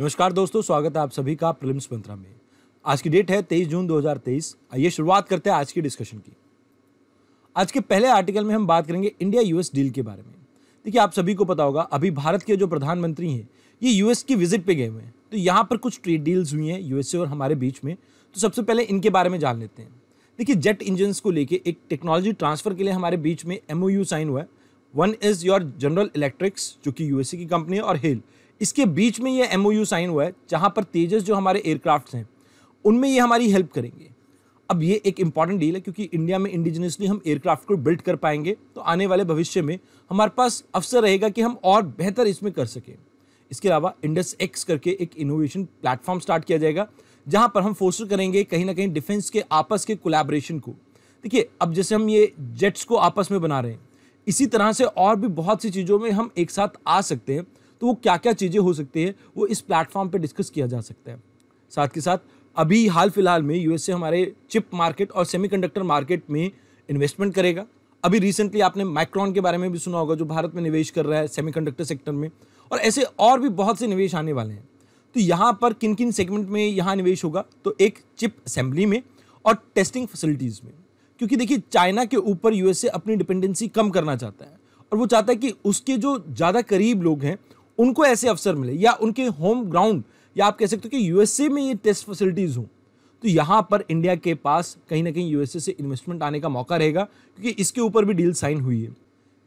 नमस्कार दोस्तों स्वागत है आप सभी का प्रिलिम्स मंत्रा में आज की डेट है 23 जून 2023 आइए शुरुआत करते हैं आज की डिस्कशन की आज के पहले आर्टिकल में हम बात करेंगे इंडिया यूएस डील के बारे में देखिए आप सभी को पता होगा अभी भारत के जो प्रधानमंत्री हैं ये यूएस की विजिट पे गए हुए हैं तो यहाँ पर कुछ ट्रेड डील्स हुई हैं यूएसए और हमारे बीच में तो सबसे पहले इनके बारे में जान लेते हैं देखिए जेट इंजन को लेके एक टेक्नोलॉजी ट्रांसफर के लिए हमारे बीच में एम साइन हुआ है one is your General Electrics जो कि यूएसए की कंपनी है और हेल इसके बीच में ये एम साइन हुआ है जहाँ पर तेजस जो हमारे एयरक्राफ्ट हैं उनमें ये हमारी हेल्प करेंगे अब ये एक इंपॉर्टेंट डील है क्योंकि इंडिया में इंडिजिनियसली हम एयरक्राफ्ट को बिल्ड कर पाएंगे तो आने वाले भविष्य में हमारे पास अवसर रहेगा कि हम और बेहतर इसमें कर सकें इसके अलावा इंडस एक्स करके एक इनोवेशन प्लेटफॉर्म स्टार्ट किया जाएगा जहां पर हम फोर्स करेंगे कहीं ना कहीं डिफेंस के आपस के कोलैबोरेशन को देखिए अब जैसे हम ये जेट्स को आपस में बना रहे हैं इसी तरह से और भी बहुत सी चीज़ों में हम एक साथ आ सकते हैं तो वो क्या क्या चीज़ें हो सकती है वो इस प्लेटफॉर्म पर डिस्कस किया जा सकता है साथ के साथ अभी हाल फिलहाल में यूएसए हमारे चिप मार्केट और सेमी मार्केट में इन्वेस्टमेंट करेगा अभी रिसेंटली आपने माइक्रॉन के बारे में भी सुना होगा जो भारत में निवेश कर रहा है सेमीकंडक्टर सेक्टर में और ऐसे और भी बहुत से निवेश आने वाले हैं तो यहाँ पर किन किन सेगमेंट में यहाँ निवेश होगा तो एक चिप असेंबली में और टेस्टिंग फैसिलिटीज़ में क्योंकि देखिए चाइना के ऊपर यूएसए अपनी डिपेंडेंसी कम करना चाहता है और वो चाहता है कि उसके जो ज़्यादा करीब लोग हैं उनको ऐसे अवसर मिले या उनके होम ग्राउंड या आप कह सकते हो कि यूएसए में ये टेस्ट फैसिलिटीज़ हों तो यहाँ पर इंडिया के पास कहीं ना कहीं यूएसए से इन्वेस्टमेंट आने का मौका रहेगा क्योंकि इसके ऊपर भी डील साइन हुई है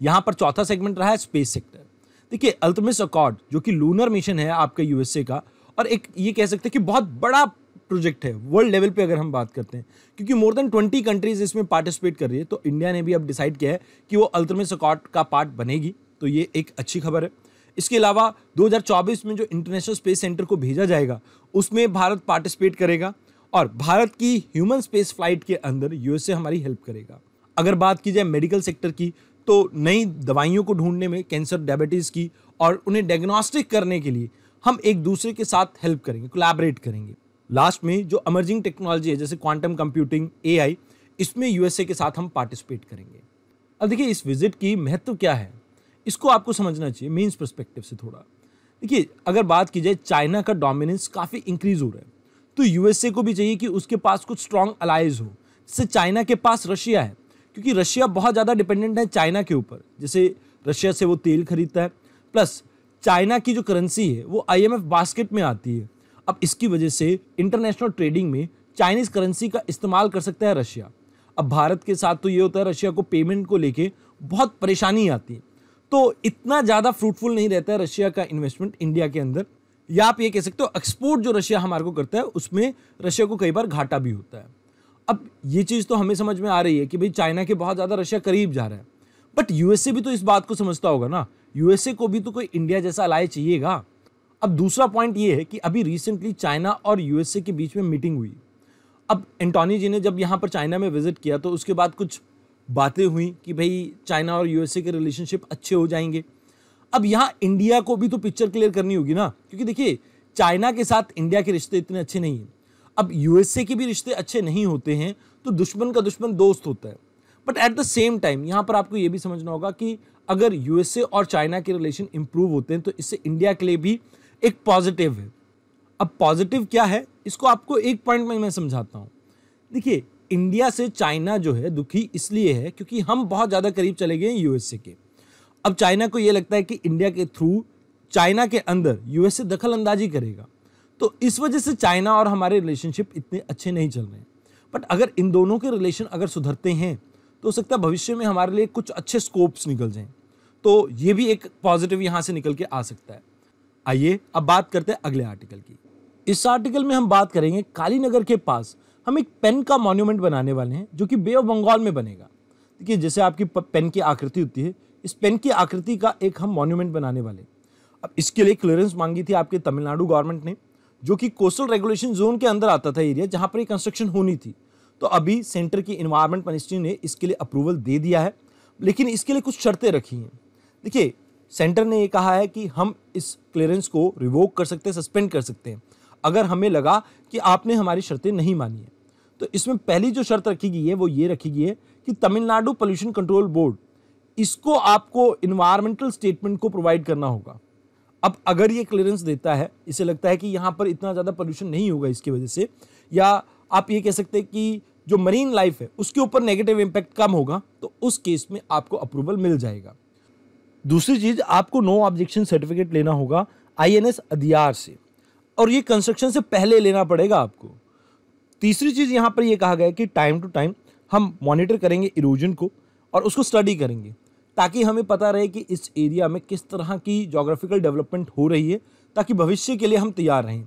यहाँ पर चौथा सेगमेंट रहा है स्पेस सेक्टर देखिए अल्टमिस अकॉर्ड जो कि लूनर मिशन है आपका यूएसए का और एक ये कह सकते हैं कि बहुत बड़ा प्रोजेक्ट है वर्ल्ड लेवल पे अगर हम बात करते हैं क्योंकि मोर देन ट्वेंटी कंट्रीज इसमें पार्टिसिपेट कर रही है तो इंडिया ने भी अब डिसाइड किया है कि वो अल्टमिस अकॉर्ड का पार्ट बनेगी तो ये एक अच्छी खबर है इसके अलावा 2024 में जो इंटरनेशनल स्पेस सेंटर को भेजा जाएगा उसमें भारत पार्टिसिपेट करेगा और भारत की ह्यूमन स्पेस फ्लाइट के अंदर यूएसए हमारी हेल्प करेगा अगर बात की जाए मेडिकल सेक्टर की तो नई दवाइयों को ढूंढने में कैंसर डायबिटीज़ की और उन्हें डायग्नोस्टिक करने के लिए हम एक दूसरे के साथ हेल्प करेंगे कोलैबोरेट करेंगे लास्ट में जो अमर्जिंग टेक्नोलॉजी है जैसे क्वांटम कंप्यूटिंग ए इसमें यूएसए के साथ हम पार्टिसिपेट करेंगे अब देखिए इस विजिट की महत्व क्या है इसको आपको समझना चाहिए मेन्स परस्पेक्टिव से थोड़ा देखिए अगर बात की जाए चाइना का डोमिनेंस काफ़ी इंक्रीज हो रहा है तो यूएसए को भी चाहिए कि उसके पास कुछ स्ट्रॉन्ग अलाइज हो जैसे चाइना के पास रशिया है क्योंकि रशिया बहुत ज़्यादा डिपेंडेंट है चाइना के ऊपर जैसे रशिया से वो तेल खरीदता है प्लस चाइना की जो करेंसी है वो आईएमएफ बास्केट में आती है अब इसकी वजह से इंटरनेशनल ट्रेडिंग में चाइनीज़ करेंसी का इस्तेमाल कर सकता है रशिया अब भारत के साथ तो ये होता है रशिया को पेमेंट को लेके बहुत परेशानी आती है तो इतना ज़्यादा फ्रूटफुल नहीं रहता है रशिया का इन्वेस्टमेंट इंडिया के अंदर या आप ये कह सकते हो एक्सपोर्ट जो रशिया हमारे को करता है उसमें रशिया को कई बार घाटा भी होता है अब ये चीज़ तो हमें समझ में आ रही है कि भाई चाइना के बहुत ज़्यादा रशिया करीब जा रहा है बट यूएसए भी तो इस बात को समझता होगा ना यूएसए को भी तो कोई इंडिया जैसा अलाय चाहिएगा अब दूसरा पॉइंट ये है कि अभी रिसेंटली चाइना और यूएसए के बीच में मीटिंग हुई अब एंटोनी जी ने जब यहाँ पर चाइना में विजिट किया तो उसके बाद कुछ बातें हुई कि भाई चाइना और यूएसए के रिलेशनशिप अच्छे हो जाएंगे अब यहाँ इंडिया को भी तो पिक्चर क्लियर करनी होगी ना क्योंकि देखिए चाइना के साथ इंडिया के रिश्ते इतने अच्छे नहीं हैं अब यूएसए के भी रिश्ते अच्छे नहीं होते हैं तो दुश्मन का दुश्मन दोस्त होता है but at the same time यहाँ पर आपको ये भी समझना होगा कि अगर यूएसए और चाइना के रिलेशन इंप्रूव होते हैं तो इससे इंडिया के लिए भी एक पॉजिटिव है अब पॉजिटिव क्या है इसको आपको एक पॉइंट में मैं समझाता हूँ देखिए इंडिया से चाइना जो है दुखी इसलिए है क्योंकि हम बहुत ज़्यादा करीब चले गए यूएसए के अब चाइना को ये लगता है कि इंडिया के थ्रू चाइना के अंदर यूएसए दखल अंदाजी करेगा तो इस वजह से चाइना और हमारे रिलेशनशिप इतने अच्छे नहीं चल रहे हैं बट अगर इन दोनों के रिलेशन अगर सुधरते हैं तो हो सकता है भविष्य में हमारे लिए कुछ अच्छे स्कोप्स निकल जाएं तो ये भी एक पॉजिटिव यहाँ से निकल के आ सकता है आइए अब बात करते हैं अगले आर्टिकल की इस आर्टिकल में हम बात करेंगे कालीनगर के पास हम एक पेन का मॉन्यूमेंट बनाने वाले हैं जो कि बे ऑफ बंगाल में बनेगा देखिए जैसे आपकी पेन की आकृति होती है इस पेन की आकृति का एक हम मॉन्यूमेंट बनाने वाले अब इसके लिए क्लियरेंस मांगी थी आपके तमिलनाडु गवर्नमेंट ने जो कि कोस्टल रेगुलेशन जोन के अंदर आता था एरिया जहाँ पर ये कंस्ट्रक्शन होनी थी तो अभी सेंटर की इन्वायरमेंट मिनिस्ट्री ने इसके लिए अप्रूवल दे दिया है लेकिन इसके लिए कुछ शर्तें रखी हैं देखिए सेंटर ने ये कहा है कि हम इस क्लियरेंस को रिवोक कर सकते हैं सस्पेंड कर सकते हैं अगर हमें लगा कि आपने हमारी शर्तें नहीं मानी है तो इसमें पहली जो शर्त रखी गई है वो ये रखी गई है कि तमिलनाडु पोल्यूशन कंट्रोल बोर्ड इसको आपको इन्वायरमेंटल स्टेटमेंट को प्रोवाइड करना होगा अब अगर ये क्लियरेंस देता है इसे लगता है कि यहाँ पर इतना ज़्यादा पोल्यूशन नहीं होगा इसकी वजह से या आप ये कह सकते हैं कि जो मरीन लाइफ है उसके ऊपर नेगेटिव इम्पैक्ट कम होगा तो उस केस में आपको अप्रूवल मिल जाएगा दूसरी चीज़ आपको नो ऑब्जेक्शन सर्टिफिकेट लेना होगा आई एन एस से और ये कंस्ट्रक्शन से पहले लेना पड़ेगा आपको तीसरी चीज़ यहाँ पर यह कहा गया है कि टाइम टू टाइम हम मॉनिटर करेंगे इरोजन को और उसको स्टडी करेंगे ताकि हमें पता रहे कि इस एरिया में किस तरह की जोग्राफिकल डेवलपमेंट हो रही है ताकि भविष्य के लिए हम तैयार रहें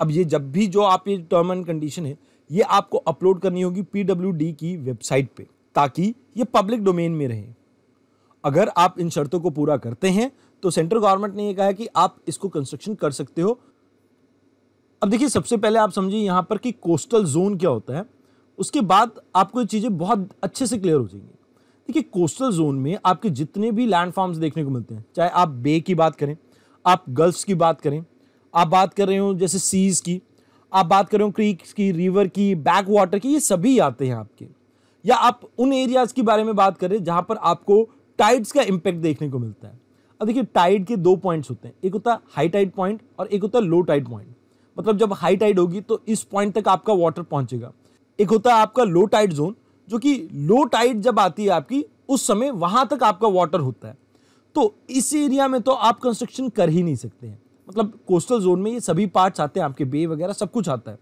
अब ये जब भी जो आप ये टर्म एंड कंडीशन है ये आपको अपलोड करनी होगी पी की वेबसाइट पर ताकि ये पब्लिक डोमेन में रहें अगर आप इन शर्तों को पूरा करते हैं तो सेंट्रल गवर्नमेंट ने यह कहा कि आप इसको कंस्ट्रक्शन कर सकते हो अब देखिए सबसे पहले आप समझिए यहाँ पर कि कोस्टल जोन क्या होता है उसके बाद आपको ये चीज़ें बहुत अच्छे से क्लियर हो जाएंगी देखिए कोस्टल जोन में आपके जितने भी लैंड फार्म्स देखने को मिलते हैं चाहे आप बे की बात करें आप गल्फ्स की बात करें आप बात कर रहे हो जैसे सीज की आप बात कर रहे हो क्रीक्स की रिवर की बैक वाटर की ये सभी आते हैं आपके या आप उन एरियाज़ के बारे में बात करें जहाँ पर आपको टाइड्स का इम्पैक्ट देखने को मिलता है अब देखिए टाइड के दो पॉइंट्स होते हैं एक होता है हाई टाइड पॉइंट और एक होता है लो टाइड पॉइंट मतलब जब हाई टाइड होगी तो इस पॉइंट तक आपका वाटर पहुंचेगा एक होता है आपका लो टाइड जोन जो कि लो टाइड जब आती है आपकी उस समय वहां तक आपका वाटर होता है तो इस एरिया में तो आप कंस्ट्रक्शन कर ही नहीं सकते हैं मतलब कोस्टल जोन में ये सभी पार्ट्स आते हैं आपके बे वगैरह सब कुछ आता है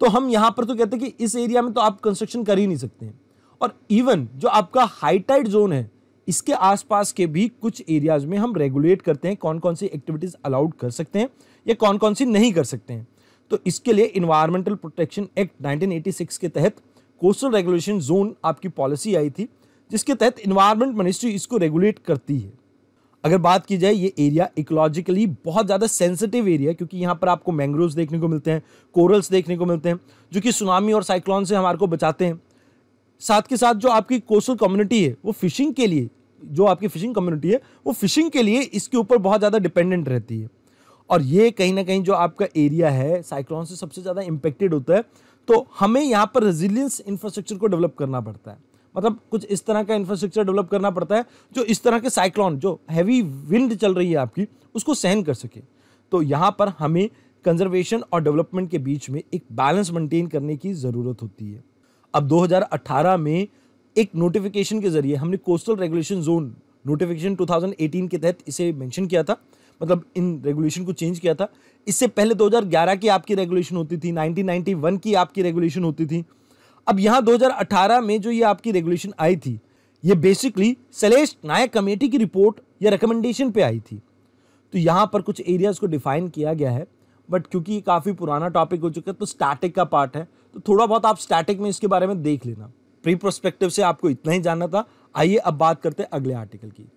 तो हम यहाँ पर तो कहते हैं कि इस एरिया में तो आप कंस्ट्रक्शन कर ही नहीं सकते हैं और इवन जो आपका हाई टाइड जोन है इसके आसपास के भी कुछ एरियाज में हम रेगुलेट करते हैं कौन कौन सी एक्टिविटीज़ अलाउड कर सकते हैं ये कौन कौन सी नहीं कर सकते हैं तो इसके लिए इन्वायरमेंटल प्रोटेक्शन एक्ट 1986 के तहत कोस्टल रेगुलेशन जोन आपकी पॉलिसी आई थी जिसके तहत इन्वायरमेंट मिनिस्ट्री इसको रेगुलेट करती है अगर बात की जाए ये एरिया इकोलॉजिकली बहुत ज़्यादा सेंसिटिव एरिया क्योंकि यहाँ पर आपको मैंग्रोव्स देखने को मिलते हैं कोरल्स देखने को मिलते हैं जो कि सुनामी और साइक्लोन से हमारे को बचाते हैं साथ के साथ जो आपकी कोस्टल कम्युनिटी है वो फिशिंग के लिए जो आपकी फिशिंग कम्युनिटी है वो फिशिंग के लिए इसके ऊपर बहुत ज़्यादा डिपेंडेंट रहती है और ये कहीं ना कहीं जो आपका एरिया है साइक्लोन से सबसे ज़्यादा इम्पेक्टेड होता है तो हमें यहाँ पर रेजिलियंस इंफ्रास्ट्रक्चर को डेवलप करना पड़ता है मतलब कुछ इस तरह का इंफ्रास्ट्रक्चर डेवलप करना पड़ता है जो इस तरह के साइक्लोन जो हैवी विंड चल रही है आपकी उसको सहन कर सके तो यहाँ पर हमें कंजर्वेशन और डेवलपमेंट के बीच में एक बैलेंस मेंटेन करने की ज़रूरत होती है अब 2018 में एक नोटिफिकेशन के जरिए हमने कोस्टल रेगुलेशन जोन नोटिफिकेशन 2018 के तहत इसे मेंशन किया था मतलब इन रेगुलेशन को चेंज किया था इससे पहले 2011 की आपकी रेगुलेशन होती थी 1991 की आपकी रेगुलेशन होती थी अब यहाँ 2018 में जो ये आपकी रेगुलेशन आई थी ये बेसिकली सलेश नायक कमेटी की रिपोर्ट या रिकमेंडेशन पे आई थी तो यहाँ पर कुछ एरियाज़ को डिफाइन किया गया है बट क्योंकि ये काफ़ी पुराना टॉपिक हो चुका है तो स्टैटिक का पार्ट है तो थोड़ा बहुत आप स्टैटिक में इसके बारे में देख लेना प्री प्रोस्पेक्टिव से आपको इतना ही जानना था आइए अब बात करते हैं अगले आर्टिकल की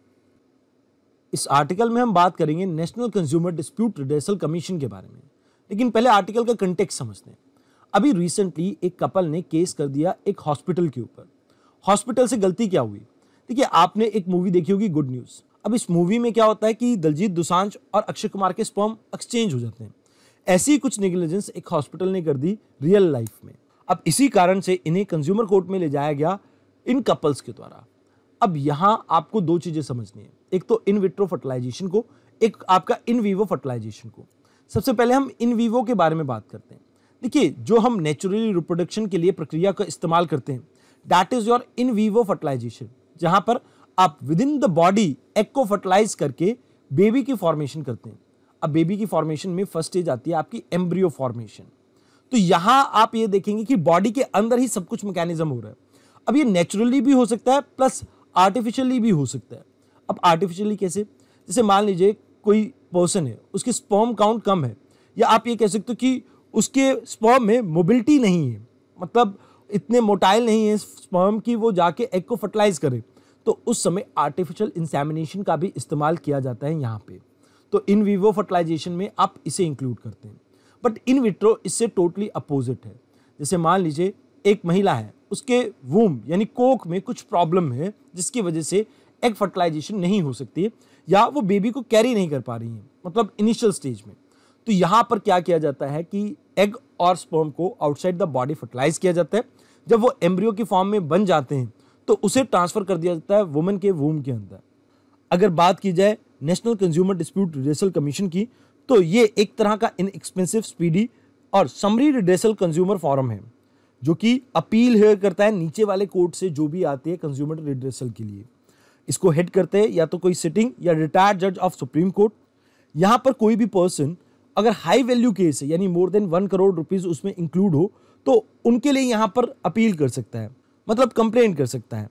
इस आर्टिकल में हम बात करेंगे national consumer dispute redressal commission के बारे में लेकिन पहले आर्टिकल का कंटेक्ट समझते हैं अभी रिसेंटली एक कपल ने केस कर दिया एक हॉस्पिटल के ऊपर हॉस्पिटल से गलती क्या हुई देखिए आपने एक मूवी देखी होगी गुड न्यूज़ अब इस मूवी में क्या होता है कि दलजीत दोसांझ और अक्षय कुमार के स्पर्म एक्सचेंज हो जाते हैं ऐसी कुछ निगलिजेंस एक हॉस्पिटल ने कर दी रियल लाइफ में अब इसी कारण से इन्हें कंज्यूमर कोर्ट में ले जाया गया इन कपल्स के द्वारा अब यहाँ आपको दो चीज़ें समझनी है एक तो इन विट्रो फर्टिलाइजेशन को एक आपका इन वीवो फर्टिलाइजेशन को सबसे पहले हम इन वीवो के बारे में बात करते हैं देखिए जो हम नेचुरली रिप्रोडक्शन के लिए प्रक्रिया का इस्तेमाल करते हैं that is your in vivo fertilization जहाँ पर आप within the body egg को फर्टिलाइज करके बेबी की फॉर्मेशन करते हैं अब बेबी की फॉर्मेशन में फर्स्ट स्टेज आती है आपकी एम्ब्रियो फॉर्मेशन तो यहाँ आप ये देखेंगे कि बॉडी के अंदर ही सब कुछ मैकेनिज्म हो रहा है अब ये नेचुरली भी हो सकता है प्लस आर्टिफिशियली भी हो सकता है अब आर्टिफिशियली कैसे जैसे मान लीजिए कोई पर्सन है उसके स्पॉम काउंट कम है या आप ये कह सकते हो कि उसके स्पॉम में मोबिलिटी नहीं है मतलब इतने मोटाइल नहीं है स्पॉम की वो जाके एग को फर्टिलाइज करे तो उस समय आर्टिफिशियल इंसेमिनेशन का भी इस्तेमाल किया जाता है यहाँ पे तो इन विवो फर्टिलाइजेशन में आप इसे इंक्लूड करते हैं बट इन विट्रो इससे टोटली अपोजिट है जैसे मान लीजिए एक महिला है उसके वूम यानी कोक में कुछ प्रॉब्लम है जिसकी वजह से एग फर्टिलाइजेशन नहीं हो सकती है या वो बेबी को कैरी नहीं कर पा रही है मतलब इनिशियल स्टेज में तो यहाँ पर क्या किया जाता है कि एग और स्पर्म को आउटसाइड द बॉडी फर्टिलाइज किया जाता है जब वो एम्ब्रियो के फॉर्म में बन जाते हैं तो उसे ट्रांसफ़र कर दिया जाता है वुमेन के वूम के अंदर अगर बात की जाए national consumer dispute redressal commission की तो ये एक तरह का इन एक्सपेंसिव स्पीडी और समरी रिडेसल कंज्यूमर फॉरम है जो कि अपील है करता है नीचे वाले कोर्ट से जो भी आती है कंज्यूमर रिड्रेसल के लिए इसको हेड करते हैं या तो कोई सिटिंग या रिटायर्ड जज ऑफ सुप्रीम कोर्ट यहाँ पर कोई भी पर्सन अगर हाई वैल्यू केस है यानी more than one crore rupees उसमें इंक्लूड हो तो उनके लिए यहाँ पर अपील कर सकता है मतलब कंप्लेंट कर सकता है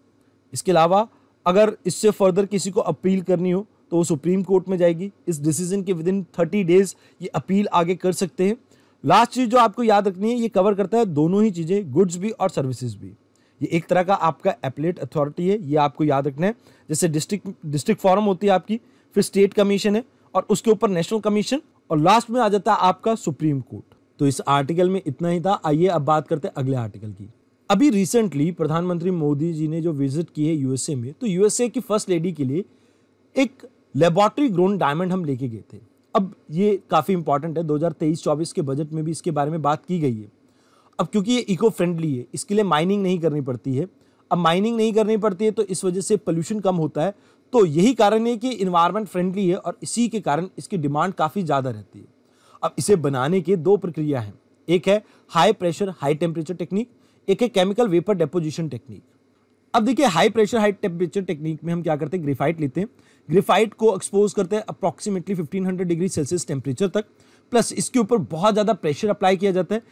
इसके अलावा अगर इससे फर्दर किसी को अपील करनी हो तो वो सुप्रीम कोर्ट में जाएगी इस डिसीजन के विद इन थर्टी डेज ये अपील आगे कर सकते हैं लास्ट चीज़ जो आपको याद रखनी है ये कवर करता है दोनों ही चीज़ें गुड्स भी और सर्विसेज भी ये एक तरह का आपका एपलेट अथॉरिटी है ये आपको याद रखना है जैसे डिस्ट्रिक्ट डिस्ट्रिक्ट फॉरम होती है आपकी फिर स्टेट कमीशन है और उसके ऊपर नेशनल कमीशन और लास्ट में आ जाता है आपका सुप्रीम कोर्ट तो इस आर्टिकल में इतना ही था आइए अब बात करते हैं अगले आर्टिकल की अभी रिसेंटली प्रधानमंत्री मोदी जी ने जो विजिट की है यूएसए में तो यूएसए की फर्स्ट लेडी के लिए एक लेबोरेटरी ग्रोन डायमंड हम लेके गए थे अब ये काफ़ी इंपॉर्टेंट है 2023-24 के बजट में भी इसके बारे में बात की गई है अब क्योंकि ये इको फ्रेंडली है इसके लिए माइनिंग नहीं करनी पड़ती है अब माइनिंग नहीं करनी पड़ती है तो इस वजह से पोल्यूशन कम होता है तो यही कारण है कि इन्वायरमेंट फ्रेंडली है और इसी के कारण इसकी डिमांड काफ़ी ज़्यादा रहती है अब इसे बनाने के दो प्रक्रिया हैं एक है high pressure high temperature technique एक है केमिकल वेपर डेपोजिशन टेक्निक अब देखिए high pressure high temperature technique में हम क्या करते हैं ग्रेफाइट लेते हैं ग्रेफाइट को एक्सपोज करते हैं अप्रॉक्सीमेटली 1500 डिग्री सेल्सियस टेम्परेचर तक प्लस इसके ऊपर बहुत ज़्यादा प्रेशर अप्लाई किया जाता है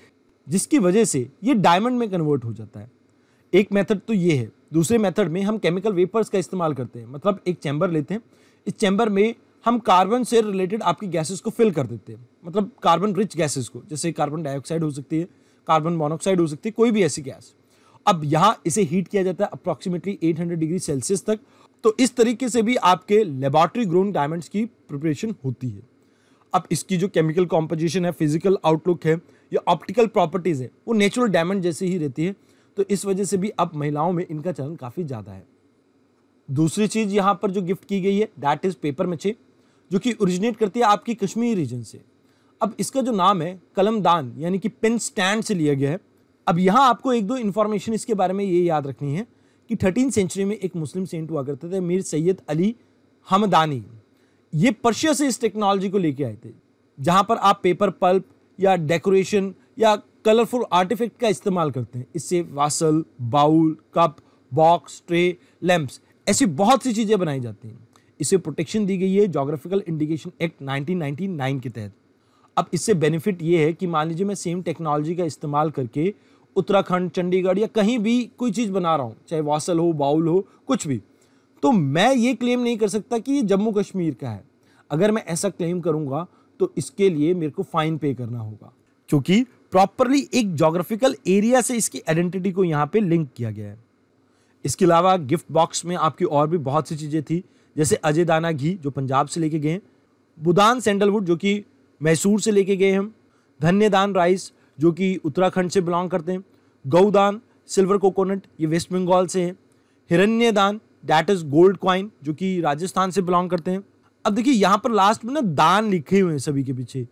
जिसकी वजह से ये डायमंड में कन्वर्ट हो जाता है एक मेथड तो ये है दूसरे मेथड में हम केमिकल वेपर्स का इस्तेमाल करते हैं मतलब एक चैम्बर लेते हैं इस चैम्बर में हम कार्बन से रिलेटेड आपकी गैसेस को फिल कर देते हैं मतलब कार्बन रिच गैसेस को जैसे कार्बन डाइऑक्साइड हो सकती है कार्बन मोनोक्साइड हो सकती है कोई भी ऐसी गैस अब यहाँ इसे हीट किया जाता है अप्रॉक्सीमेटली 800 डिग्री सेल्सियस तक तो इस तरीके से भी आपके लेबॉर्ट्री ग्रोन डायमंड्स की प्रिपरेशन होती है अब इसकी जो केमिकल कॉम्पोजिशन है फिजिकल आउटलुक है या ऑप्टिकल प्रॉपर्टीज़ है वो नेचुरल डायमंड जैसी ही रहती है तो इस वजह से भी अब महिलाओं में इनका चलन काफ़ी ज़्यादा है दूसरी चीज़ यहाँ पर जो गिफ्ट की गई है दैट इज़ पेपर मछे जो कि ओरिजिनेट करती है आपकी कश्मीर रीजन से अब इसका जो नाम है कलमदान यानी कि पेन स्टैंड से लिया गया है अब यहाँ आपको एक दो इन्फॉर्मेशन इसके बारे में ये याद रखनी है कि थर्टीन सेंचुरी में एक मुस्लिम सेंट हुआ करते थे मीर सैयद अली हमदानी ये पर्शिया से इस टेक्नोलॉजी को लेके आए थे जहाँ पर आप पेपर पल्प या डेकोरेशन या कलरफुल आर्टिफैक्ट का इस्तेमाल करते हैं इससे vessel bowl cup box tray lamps ऐसी बहुत सी चीज़ें बनाई जाती हैं इसे प्रोटेक्शन दी गई है जोग्राफिकल इंडिकेशन एक्ट 1999 के तहत अब इससे बेनिफिट ये है कि मान लीजिए मैं सेम टेक्नोलॉजी का इस्तेमाल करके उत्तराखंड चंडीगढ़ या कहीं भी कोई चीज़ बना रहा हूँ चाहे वासल हो बाउल हो कुछ भी तो मैं ये क्लेम नहीं कर सकता कि ये जम्मू कश्मीर का है अगर मैं ऐसा क्लेम करूँगा तो इसके लिए मेरे को फाइन पे करना होगा क्योंकि प्रॉपरली एक जोग्राफिकल एरिया से इसकी आइडेंटिटी को यहाँ पे लिंक किया गया है इसके अलावा गिफ्ट बॉक्स में आपकी और भी बहुत सी चीज़ें थी जैसे अजय दाना घी जो पंजाब से लेके गए हैं बुदान सैंडलवुड जो कि मैसूर से लेके गए हम धन्यदान राइस जो कि उत्तराखंड से बिलोंग करते हैं गौदान सिल्वर कोकोनट ये वेस्ट बंगाल से हैं दान डैट इज़ गोल्ड क्वाइन जो कि राजस्थान से बिलोंग करते हैं अब देखिए यहाँ पर लास्ट में ना दान लिखे हुए हैं सभी के पीछे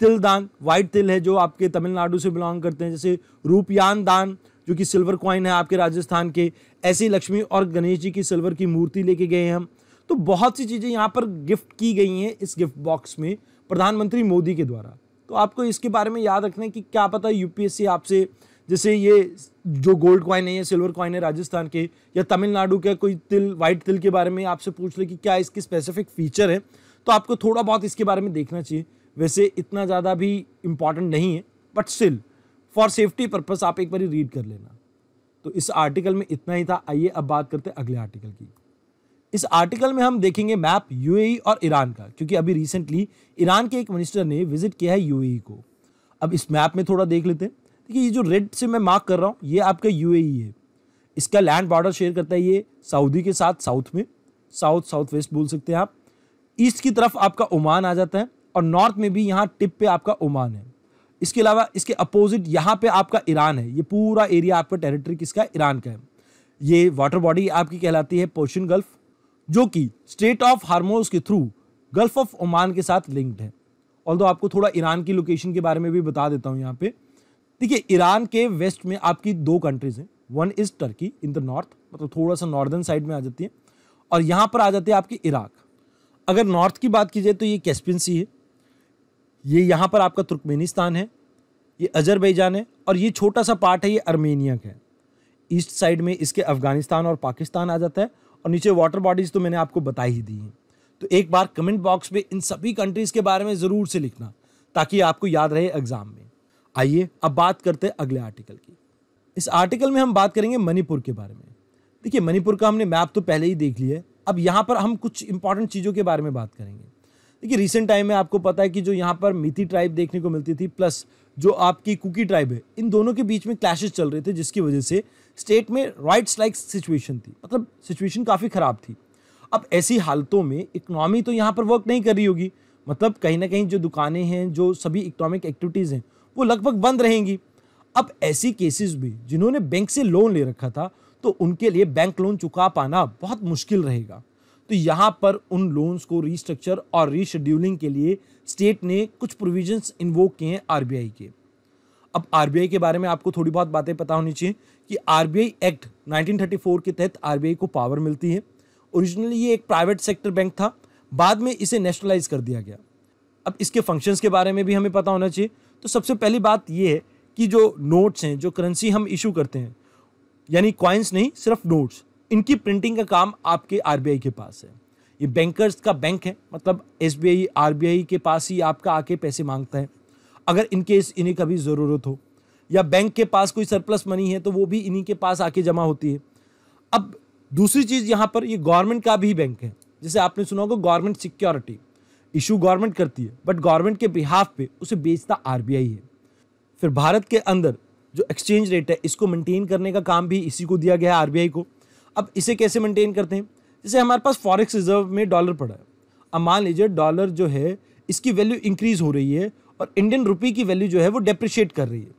तिल दान वाइट तिल है जो आपके तमिलनाडु से बिलोंग करते हैं जैसे रूपयान दान जो कि सिल्वर क्वाइन है आपके राजस्थान के ऐसे लक्ष्मी और गणेश जी की सिल्वर की मूर्ति लेके गए हैं हम तो बहुत सी चीज़ें यहाँ पर गिफ्ट की गई हैं इस गिफ्ट बॉक्स में प्रधानमंत्री मोदी के द्वारा तो आपको इसके बारे में याद रखना है कि क्या पता यूपीएससी आपसे जैसे ये जो गोल्ड कॉइन है या सिल्वर कॉइन है राजस्थान के या तमिलनाडु के कोई तिल वाइट तिल के बारे में आपसे पूछ ले कि क्या इसकी स्पेसिफिक फीचर है तो आपको थोड़ा बहुत इसके बारे में देखना चाहिए वैसे इतना ज़्यादा भी इम्पॉर्टेंट नहीं है but still for safety purpose आप एक बार रीड कर लेना तो इस आर्टिकल में इतना ही था आइए अब बात करते हैं अगले आर्टिकल की इस आर्टिकल में हम देखेंगे मैप यूएई e और ईरान का क्योंकि अभी रिसेंटली ईरान के एक मिनिस्टर ने विजिट किया है यूएई e को अब इस मैप में थोड़ा देख लेते हैं देखिए ये जो रेड से मैं मार्क कर रहा हूँ ये आपका यू e है इसका लैंड बॉर्डर शेयर करता है ये सऊदी के साथ साउथ में साउथ साउथ वेस्ट बोल सकते हैं आप ईस्ट की तरफ आपका ओमान आ जाता है और नॉर्थ में भी यहाँ टिप पे आपका ओमान है इसके अलावा इसके अपोजिट यहाँ पे आपका ईरान है ये पूरा एरिया आपका टेरिटरी किसका ईरान का है ये वाटर बॉडी आपकी कहलाती है पोशन गल्फ जो कि स्टेट ऑफ हारमोज के थ्रू गल्फ ऑफ ओमान के साथ लिंक्ड है ऑल आपको थोड़ा ईरान की लोकेशन के बारे में भी बता देता हूँ यहाँ पर देखिए ईरान के वेस्ट में आपकी दो कंट्रीज हैं one is Turkey in the north मतलब थोड़ा सा नॉर्दर्न साइड में आ जाती है और यहाँ पर आ जाती है आपकी इराक अगर नॉर्थ की बात की जाए तो ये कैस्पियन सी है ये यहाँ पर आपका तुर्कमेनिस्तान है ये अजरबैजान है और ये छोटा सा पार्ट है ये अर्मेनिया का है ईस्ट साइड में इसके अफगानिस्तान और पाकिस्तान आ जाता है और नीचे वाटर बॉडीज़ तो मैंने आपको बता ही दी हैं तो एक बार कमेंट बॉक्स में इन सभी कंट्रीज़ के बारे में ज़रूर से लिखना ताकि आपको याद रहे एग्ज़ाम में आइए अब बात करते हैं अगले आर्टिकल की इस आर्टिकल में हम बात करेंगे मणिपुर के बारे में देखिए मणिपुर का हमने मैप तो पहले ही देख लिया है अब यहाँ पर हम कुछ इंपॉर्टेंट चीज़ों के बारे में बात करेंगे देखिए रिसेंट टाइम में आपको पता है कि जो यहाँ पर मिथी ट्राइब देखने को मिलती थी प्लस जो आपकी कुकी ट्राइब है इन दोनों के बीच में क्लैशेज चल रहे थे जिसकी वजह से स्टेट में राइट्स लाइक सिचुएशन थी मतलब सिचुएशन काफ़ी ख़राब थी अब ऐसी हालतों में इकनॉमी तो यहाँ पर वर्क नहीं कर रही होगी मतलब कहीं ना कहीं जो दुकानें हैं जो सभी इकनॉमिक एक्टिविटीज़ हैं वो लगभग बंद रहेंगी अब ऐसी केसेस भी जिन्होंने बैंक से लोन ले रखा था तो उनके लिए बैंक लोन चुका पाना बहुत मुश्किल रहेगा तो यहाँ पर उन लोन्स को रीस्ट्रक्चर और रीशेड्यूलिंग के लिए स्टेट ने कुछ प्रोविजंस इन्वोक किए हैं आर के अब आर के बारे में आपको थोड़ी बहुत बातें पता होनी चाहिए कि आर एक्ट 1934 के तहत आर को पावर मिलती है ओरिजिनली ये एक प्राइवेट सेक्टर बैंक था बाद में इसे नेशनलाइज कर दिया गया अब इसके फंक्शंस के बारे में भी हमें पता होना चाहिए तो सबसे पहली बात ये है कि जो नोट्स हैं जो करेंसी हम इशू करते हैं यानी क्वाइंस नहीं सिर्फ नोट्स इनकी प्रिंटिंग का काम आपके आर के पास है ये बैंकर्स का बैंक है मतलब एस बी के पास ही आपका आके पैसे मांगता है अगर इनकेस इन्हें कभी ज़रूरत हो या बैंक के पास कोई सरप्लस मनी है तो वो भी इन्हीं के पास आके जमा होती है अब दूसरी चीज़ यहाँ पर ये गवर्नमेंट का भी बैंक है जैसे आपने सुना होगा गवर्नमेंट सिक्योरिटी इशू गवर्नमेंट करती है बट गवर्नमेंट के बिहाफ पे उसे बेचता आई है फिर भारत के अंदर जो एक्सचेंज रेट है इसको मेंटेन करने का काम भी इसी को दिया गया है आई को अब इसे कैसे मेंटेन करते हैं जैसे हमारे पास फॉरेक्स रिजर्व में डॉलर पड़ा है अब मान लीजिए डॉलर जो है इसकी वैल्यू इंक्रीज हो रही है और इंडियन रुपी की वैल्यू जो है वो डेप्रिशिएट कर रही है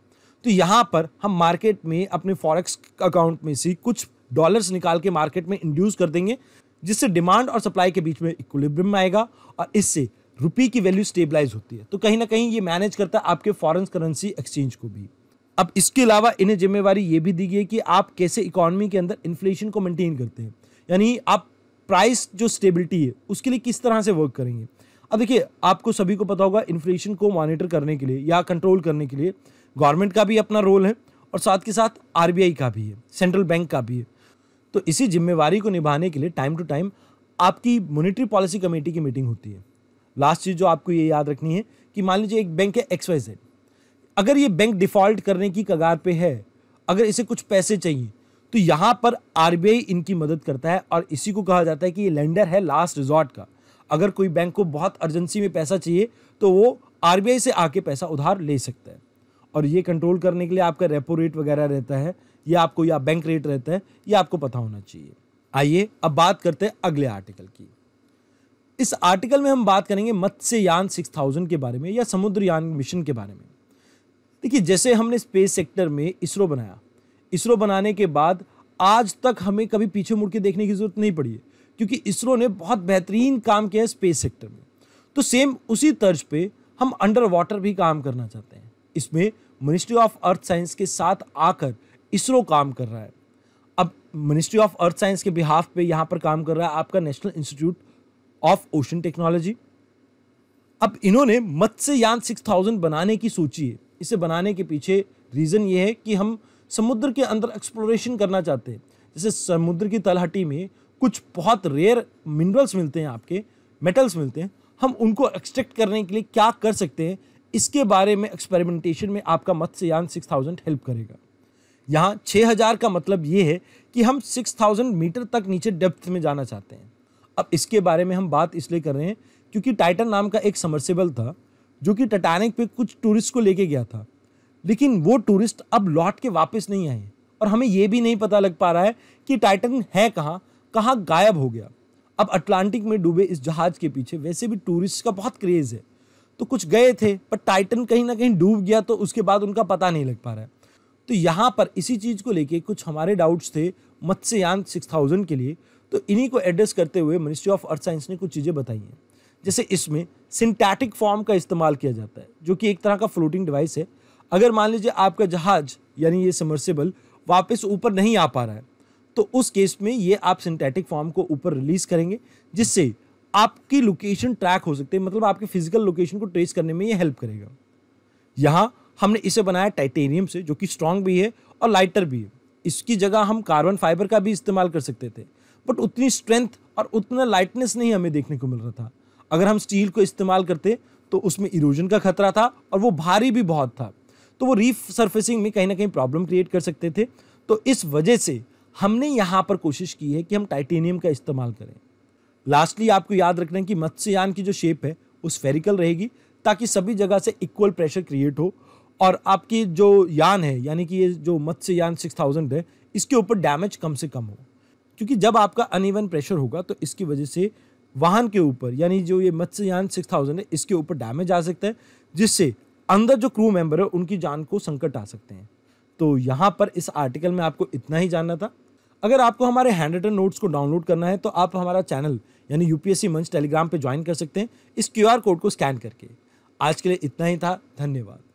तो यहाँ पर हम मार्केट में अपने फॉरेक्स अकाउंट में से कुछ डॉलर्स निकाल के मार्केट में इंड्यूस कर देंगे जिससे डिमांड और सप्लाई के बीच में इक्विलिब्रियम आएगा और इससे रुपये की वैल्यू स्टेबलाइज होती है तो कहीं ना कहीं ये मैनेज करता है आपके फॉरेन करेंसी एक्सचेंज को भी अब इसके अलावा इन्हें जिम्मेवारी ये भी दी गई है कि आप कैसे इकोनॉमी के अंदर इन्फ्लेशन को मेंटेन करते हैं यानी आप प्राइस जो स्टेबिलिटी है उसके लिए किस तरह से वर्क करेंगे अब देखिए आपको सभी को पता होगा इन्फ्लेशन को मॉनिटर करने के लिए या कंट्रोल करने के लिए गवर्नमेंट का भी अपना रोल है और साथ के साथ आरबीआई का भी है सेंट्रल बैंक का भी है तो इसी जिम्मेवारी को निभाने के लिए टाइम टू टाइम आपकी मॉनिटरी पॉलिसी कमेटी की मीटिंग होती है लास्ट चीज़ जो आपको ये याद रखनी है कि मान लीजिए एक बैंक है एक्स वाई जेड अगर ये बैंक डिफ़ॉल्ट करने की कगार पे है अगर इसे कुछ पैसे चाहिए तो यहाँ पर आर इनकी मदद करता है और इसी को कहा जाता है कि ये लेंडर है लास्ट रिजॉर्ट का अगर कोई बैंक को बहुत अर्जेंसी में पैसा चाहिए तो वो आर से आके पैसा उधार ले सकता है और ये कंट्रोल करने के लिए आपका रेपो रेट वगैरह रहता है ये आपको या बैंक रेट रहता है ये आपको पता होना चाहिए आइए अब बात करते हैं अगले आर्टिकल की इस आर्टिकल में हम बात करेंगे मत्स्ययान सिक्स थाउजेंड के बारे में या समुद्रयान मिशन के बारे में देखिए जैसे हमने स्पेस सेक्टर में इसरो बनाया इसरो बनाने के बाद आज तक हमें कभी पीछे मुड़ के देखने की ज़रूरत नहीं पड़ी है क्योंकि इसरो ने बहुत बेहतरीन काम किया है स्पेस सेक्टर में तो सेम उसी तर्ज पे हम अंडर वाटर भी काम करना चाहते हैं इसमें मिनिस्ट्री ऑफ अर्थ साइंस के साथ आकर इसरो काम कर रहा है अब मिनिस्ट्री ऑफ अर्थ साइंस के बिहाफ पे यहाँ पर काम कर रहा है आपका national institute of ocean technology अब इन्होंने यान सिक्स थाउजेंड बनाने की सोची है इसे बनाने के पीछे रीज़न ये है कि हम समुद्र के अंदर एक्सप्लोरेशन करना चाहते हैं जैसे समुद्र की तलहटी में कुछ बहुत रेयर मिनरल्स मिलते हैं आपके मेटल्स मिलते हैं हम उनको एक्सट्रैक्ट करने के लिए क्या कर सकते हैं इसके बारे में एक्सपेरिमेंटेशन में आपका यान सिक्स थाउजेंड हेल्प करेगा यहाँ 6000 का मतलब ये है कि हम 6000 मीटर तक नीचे डेप्थ में जाना चाहते हैं अब इसके बारे में हम बात इसलिए कर रहे हैं क्योंकि टाइटन नाम का एक समरसेबल था जो कि टटानिक पे कुछ टूरिस्ट को लेके गया था लेकिन वो टूरिस्ट अब लौट के वापस नहीं आए और हमें ये भी नहीं पता लग पा रहा है कि टाइटन है कहाँ कहाँ गायब हो गया अब अटलांटिक में डूबे इस जहाज के पीछे वैसे भी टूरिस्ट का बहुत क्रेज़ है तो कुछ गए थे पर टाइटन कहीं ना कहीं डूब गया तो उसके बाद उनका पता नहीं लग पा रहा है तो यहाँ पर इसी चीज़ को लेके कुछ हमारे डाउट्स थे मत्स्ययान सिक्स थाउजेंड के लिए तो इन्हीं को एड्रेस करते हुए मिनिस्ट्री ऑफ अर्थ साइंस ने कुछ चीज़ें बताई हैं जैसे इसमें सिंटैटिक फॉर्म का इस्तेमाल किया जाता है जो कि एक तरह का फ्लोटिंग डिवाइस है अगर मान लीजिए आपका जहाज यानी ये समर्सेबल वापस ऊपर नहीं आ पा रहा है तो उस केस में ये आप सिंथेटिक फॉर्म को ऊपर रिलीज करेंगे जिससे आपकी लोकेशन ट्रैक हो सकती है मतलब आपके फिजिकल लोकेशन को ट्रेस करने में ये हेल्प करेगा यहाँ हमने इसे बनाया टाइटेनियम से जो कि स्ट्रांग भी है और लाइटर भी है इसकी जगह हम कार्बन फाइबर का भी इस्तेमाल कर सकते थे बट उतनी स्ट्रेंथ और उतना लाइटनेस नहीं हमें देखने को मिल रहा था अगर हम स्टील को इस्तेमाल करते तो उसमें इरोजन का खतरा था और वो भारी भी बहुत था तो वो रीफ सर्फेसिंग में कहीं ना कहीं प्रॉब्लम क्रिएट कर सकते थे तो इस वजह से हमने यहाँ पर कोशिश की है कि हम टाइटेनियम का इस्तेमाल करें लास्टली आपको याद रखना है कि मत्स्यान की जो शेप है वो स्फेरिकल रहेगी ताकि सभी जगह से इक्वल प्रेशर क्रिएट हो और आपकी जो यान है यानी कि ये जो मत्स्य यान सिक्स थाउजेंड है इसके ऊपर डैमेज कम से कम हो क्योंकि जब आपका अनइवन प्रेशर होगा तो इसकी वजह से वाहन के ऊपर यानी जो ये मत्स्य यान सिक्स थाउजेंड है इसके ऊपर डैमेज आ सकता है जिससे अंदर जो क्रू मेंबर है उनकी जान को संकट आ सकते हैं तो यहाँ पर इस आर्टिकल में आपको इतना ही जानना था अगर आपको हमारे हैंड रिटन नोट्स को डाउनलोड करना है तो आप हमारा चैनल यानी यूपीएससी मंच टेलीग्राम पर ज्वाइन कर सकते हैं इस क्यूआर कोड को स्कैन करके आज के लिए इतना ही था धन्यवाद